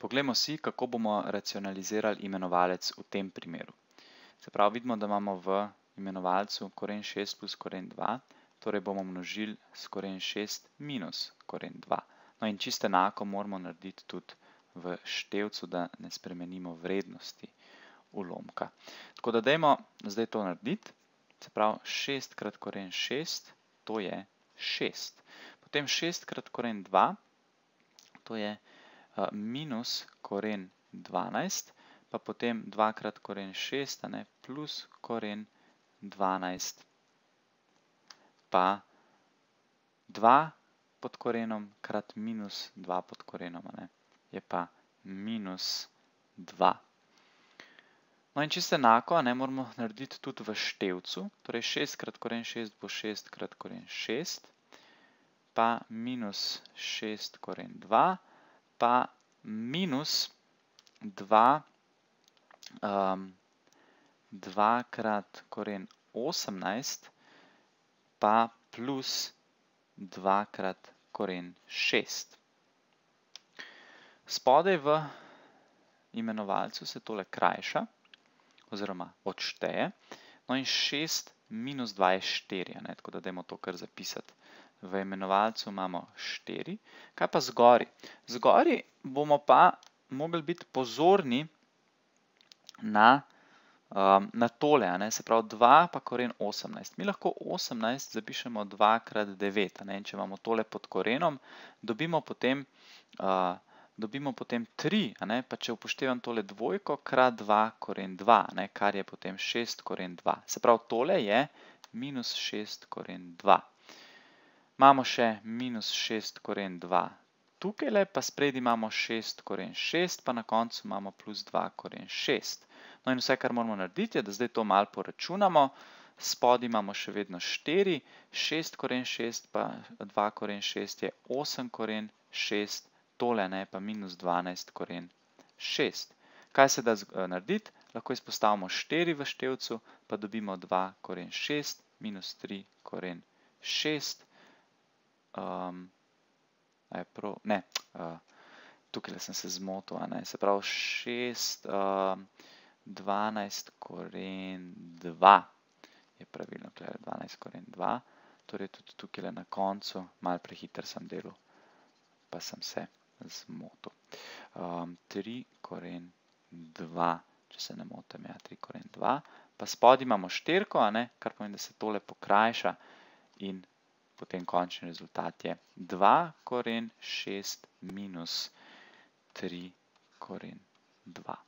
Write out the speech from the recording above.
Poglejmo si, kako bomo racionalizirali imenovalec v tem primeru. Se pravi, vidimo, da imamo v imenovalcu koren 6 plus koren 2, torej bomo množili s koren 6 minus koren 2. No in čisto enako moramo narediti tudi v števcu, da ne spremenimo vrednosti ulomka. Tako da dajmo zdaj to narediti, se pravi 6 krat koren 6, to je 6. Potem 6 krat koren 2, to je 6. Eh, minus koren 12, pa potem 2 krat koren 6, plus koren 12, pa 2 pod korenom krat minus 2 pod korenom, je pa minus 2. No in čisto enako, moramo narediti tudi v števcu, torej 6 krat koren 6 bo 6 krat koren 6, pa minus 6 koren 2, pa minus 2, um, 2 krat koren 18, pa plus 2 krat koren 6. Spodaj v imenovalcu se tole krajša, oziroma odšteje, no in 6 minus 2 je 4, ne, tako da dajmo to kar zapisati v imenovalcu imamo 4, kaj pa zgori? Zgori bomo pa mogli biti pozorni na, um, na tole, ne? se pravi 2 pa koren 18. Mi lahko 18 zapišemo 2 krat 9, ne? in če imamo tole pod korenom, dobimo potem, uh, dobimo potem 3, ne? pa če upoštevam tole dvojko, krat 2 koren 2, ne? kar je potem 6 koren 2. Se pravi, tole je minus 6 koren 2 imamo še minus 6 koren 2 tukaj, le, pa spredi imamo 6 koren 6, pa na koncu imamo plus 2 koren 6. No in vse, kar moramo narediti, je, da zdaj to malo poračunamo. Spodi imamo še vedno 4, 6 koren 6, pa 2 koren 6 je 8 koren 6, tole ne, pa minus 12 koren 6. Kaj se da eh, narediti? Lahko izpostavimo 4 v števcu, pa dobimo 2 koren 6, minus 3 koren 6, um, je prav, ne, uh, tukaj sem se zmotil, ne, se pravi 6, uh, 12 koren 2, je pravilno, kaj je 12 koren 2, torej tudi tukaj na koncu, malo prehiter sem delal, pa sem se zmotil. Um, 3 koren 2, če se ne motim, ja, 3 koren 2, pa spodaj imamo štirko, a ne, kar pomeni, da se tole pokrajša in potem končni rezultat je 2 koren 6 minus 3 koren 2.